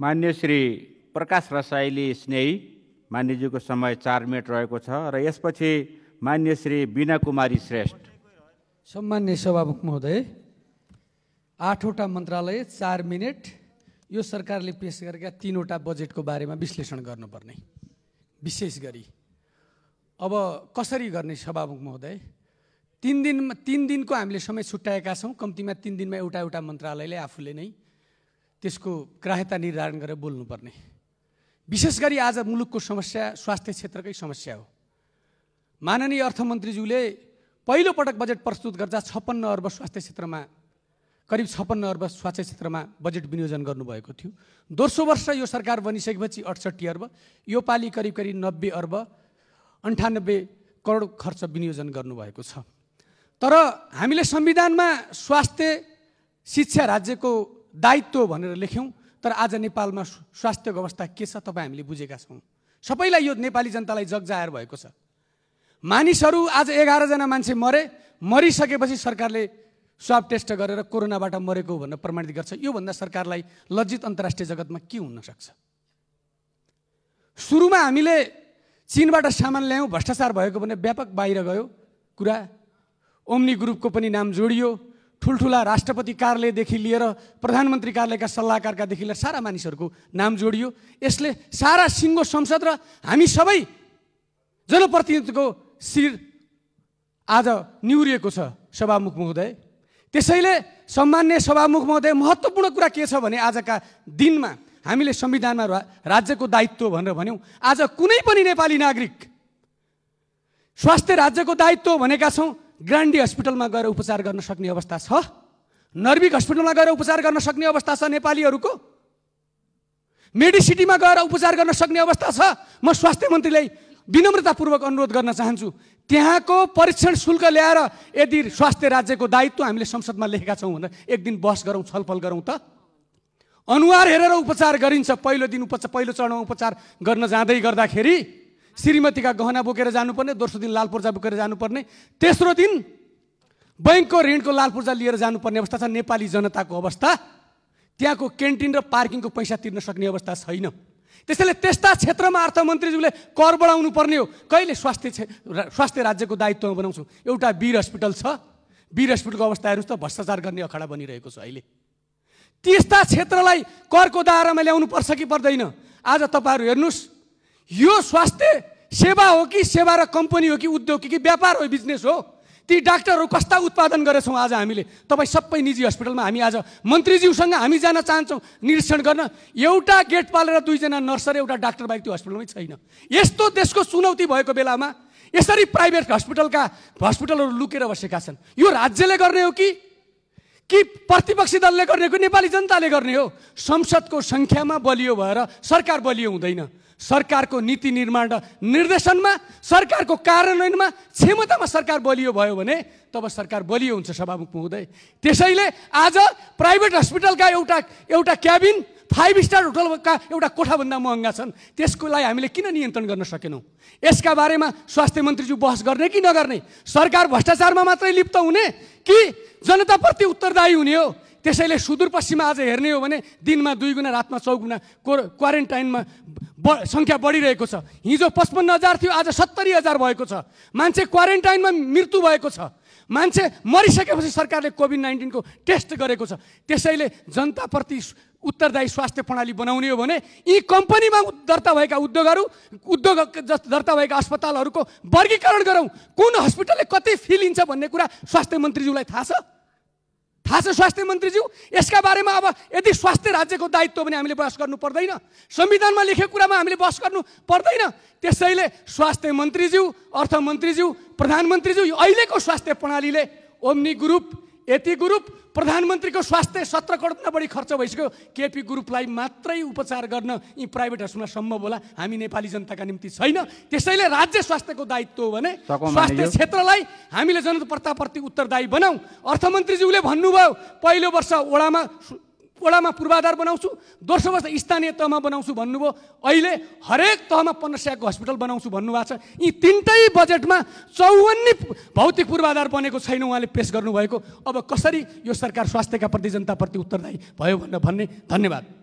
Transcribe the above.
मान्य श्री प्रकाश रसाइली स्नेही मान्यजीको समय चार मिनट रहेको छ र यसपछि मान्य श्री बिना कुमारी श्रेष्ठ सम्मान्य सभामुख महोदय आठवटा मन्त्रालय चार मिनट यो सरकारले पेस गरेका तिनवटा बजेटको बारेमा विश्लेषण गर्नुपर्ने विशेष गरी अब कसरी गर्ने सभामुख महोदय तिन दिनमा तिन दिनको हामीले समय छुट्याएका छौँ कम्तीमा तिन दिनमा एउटा एउटा मन्त्रालयले आफूले नै त्यसको ग्राह्यता निर्धारण गरेर बोल्नुपर्ने विशेष गरी आज मुलुकको समस्या स्वास्थ्य क्षेत्रकै समस्या हो माननीय अर्थमन्त्रीज्यूले पहिलोपटक बजेट प्रस्तुत गर्दा छप्पन्न अर्ब स्वास्थ्य क्षेत्रमा करिब छप्पन्न अर्ब स्वास्थ्य क्षेत्रमा बजेट विनियोजन गर्नुभएको थियो दोस्रो वर्ष यो सरकार बनिसकेपछि अठसट्ठी अर्ब यो पालि करिब करिब नब्बे अर्ब अन्ठानब्बे करोड खर्च विनियोजन गर्नुभएको छ तर हामीले संविधानमा स्वास्थ्य शिक्षा राज्यको दायित्व भनेर लेख्यौँ तर आज नेपालमा स्वास्थ्यको अवस्था के छ तपाईँ हामीले बुझेका छौँ सबैलाई यो नेपाली जनतालाई जगजाहेर भएको छ मानिसहरू आज एघारजना मान्छे मरे मरिसकेपछि सरकारले स्वाब टेस्ट गरेर कोरोनाबाट मरेको भनेर प्रमाणित गर्छ योभन्दा सरकारलाई लज्जित अन्तर्राष्ट्रिय जगतमा के हुन सक्छ सुरुमा हामीले चिनबाट सामान ल्यायौँ भ्रष्टाचार भएको भने व्यापक बाहिर गयो कुरा ओम्नी ग्रुपको पनि नाम जोडियो ठुल्ठुला राष्ट्रपति कार्यालयदेखि लिएर प्रधानमन्त्री कार्यालयका सल्लाहकारकादेखि लिएर सारा मानिसहरूको नाम जोडियो यसले सारा सिङ्गो संसद र हामी सबै जनप्रतिनिधिको शिर आज निहुरिएको छ सभामुख महोदय त्यसैले सम्मान्य सभामुख महोदय महत्त्वपूर्ण कुरा के छ भने आजका दिनमा हामीले संविधानमा राज्यको दायित्व भनेर भन्यौँ आज कुनै पनि नेपाली नागरिक स्वास्थ्य राज्यको दायित्व भनेका छौँ ग्रान्डी हस्पिटलमा गएर उपचार गर्न सक्ने अवस्था छ नर्विक हस्पिटलमा गएर उपचार गर्न सक्ने अवस्था छ नेपालीहरूको मेडिसिटीमा गएर उपचार गर्न सक्ने अवस्था छ म स्वास्थ्य मन्त्रीलाई विनम्रतापूर्वक अनुरोध गर्न चाहन्छु त्यहाँको परीक्षण शुल्क ल्याएर यदि स्वास्थ्य राज्यको दायित्व हामीले संसदमा लेखेका छौँ भनेर एक दिन बस गरौँ छलफल गरौँ त अनुहार हेरेर उपचार गरिन्छ पहिलो दिन उपचार पहिलो चरणमा उपचार गर्न जाँदै गर्दाखेरि श्रीमतीका गहना बोकेर जानुपर्ने दोस्रो दिन लाल पूर्जा बोकेर जानुपर्ने तेस्रो दिन बैङ्कको ऋणको लाल पूर्जा लिएर जानुपर्ने अवस्था छ नेपाली जनताको अवस्था त्यहाँको क्यान्टिन र पार्किङको पैसा तिर्न सक्ने अवस्था छैन त्यसैले त्यस्ता क्षेत्रमा अर्थमन्त्रीज्यूले कर बढाउनु पर्ने हो कहिले स्वास्थ्य स्वास्थ्य राज्यको दायित्वमा बनाउँछौँ एउटा वीर हस्पिटल छ वीर हस्पिटलको अवस्था हेर्नुहोस् त भ्रष्टाचार गर्ने अखाडा बनिरहेको छ अहिले त्यस्ता क्षेत्रलाई करको दायरामा ल्याउनु पर्छ कि पर्दैन आज तपाईँहरू हेर्नुहोस् यो स्वास्थ्य सेवा हो कि सेवा र कम्पनी हो कि उद्योग हो कि व्यापार हो बिजनेस हो ती डाक्टरहरू कस्ता उत्पादन गरेछौँ आज हामीले तपाईँ सबै निजी हस्पिटलमा हामी आज मन्त्रीज्यूसँग हामी जान चाहन्छौँ निरीक्षण गर्न एउटा गेट पालेर दुईजना नर्स र एउटा डाक्टर बाहेक त्यो हस्पिटलमै छैन यस्तो देशको चुनौती भएको बेलामा यसरी प्राइभेट हस्पिटलका हस्पिटलहरू लुकेर बसेका छन् यो राज्यले गर्ने हो कि कि प्रतिपक्षी दलले गर्ने हो कि नेपाली जनताले गर्ने हो संसदको सङ्ख्यामा बलियो भएर सरकार बलियो हुँदैन सरकारको नीति निर्माण र निर्देशनमा सरकारको कार्यान्वयनमा क्षमतामा सरकार बलियो भयो भने तब सरकार बलियो हुन्छ सभामुख महोदय त्यसैले आज प्राइभेट हस्पिटलका एउटा एउटा क्याबिन फाइभ स्टार होटलका एउटा कोठाभन्दा महँगा छन् त्यसको लागि हामीले किन नियन्त्रण गर्न सकेनौँ यसका बारेमा स्वास्थ्य मन्त्रीज्यू बहस गर्ने कि नगर्ने सरकार भ्रष्टाचारमा मात्रै लिप्त हुने कि जनताप्रति उत्तरदायी हुने हो त्यसैले सुदूरपश्चिममा आज हेर्ने हो भने दिनमा दुई गुणा रातमा चौगुणा को क्वारेन्टाइनमा ब सङ्ख्या बढिरहेको छ हिजो पचपन्न हजार थियो आज सत्तरी हजार भएको छ मान्छे क्वारेन्टाइनमा मृत्यु भएको छ मान्छे मरिसकेपछि सरकारले कोभिड नाइन्टिनको टेस्ट गरेको छ त्यसैले जनताप्रति उत्तरदायी स्वास्थ्य प्रणाली बनाउने हो भने यी कम्पनीमा दर्ता भएका उद्योगहरू उद्योग दर्ता भएका अस्पतालहरूको वर्गीकरण गरौँ कुन हस्पिटलले कति फिलिन्छ भन्ने कुरा स्वास्थ्य मन्त्रीज्यूलाई थाहा छ थाहा छ स्वास्थ्य मन्त्रीज्यू यसका बारेमा अब यदि स्वास्थ्य राज्यको दायित्व पनि हामीले बहस गर्नु पर्दैन संविधानमा लेखेको कुरामा हामीले बहस गर्नु पर्दैन त्यसैले स्वास्थ्य मन्त्रीज्यू अर्थमन्त्रीज्यू प्रधानमन्त्रीज्यू अहिलेको स्वास्थ्य प्रणालीले ओम्नी ग्रुप यति ग्रुप प्रधानमन्त्रीको स्वास्थ्य सत्र करोडभन्दा बढी खर्च भइसक्यो केपी ग्रुपलाई मात्रै उपचार गर्न यी प्राइभेट हस्पिटल सम्भव होला हामी नेपाली जनताका निम्ति छैन त्यसैले राज्य स्वास्थ्यको दायित्व हो भने स्वास्थ्य क्षेत्रलाई हामीले जनताप्रति उत्तरदायी बनाऊ अर्थमन्त्रीज्यूले भन्नुभयो पहिलो वर्ष ओडामा वडामा पूर्वाधार बनाउँछु दोस्रो वर्ष स्थानीय तहमा बनाउँछु भन्नुभयो अहिले हरेक तहमा पन्ध्र सयको हस्पिटल बनाउँछु भन्नुभएको छ यी तिनटै बजेटमा चौवन्नी भौतिक पूर्वाधार बनेको छैन उहाँले पेस गर्नुभएको अब कसरी यो सरकार स्वास्थ्यका प्रति जनताप्रति उत्तरदायी भयो भनेर भन्ने धन्यवाद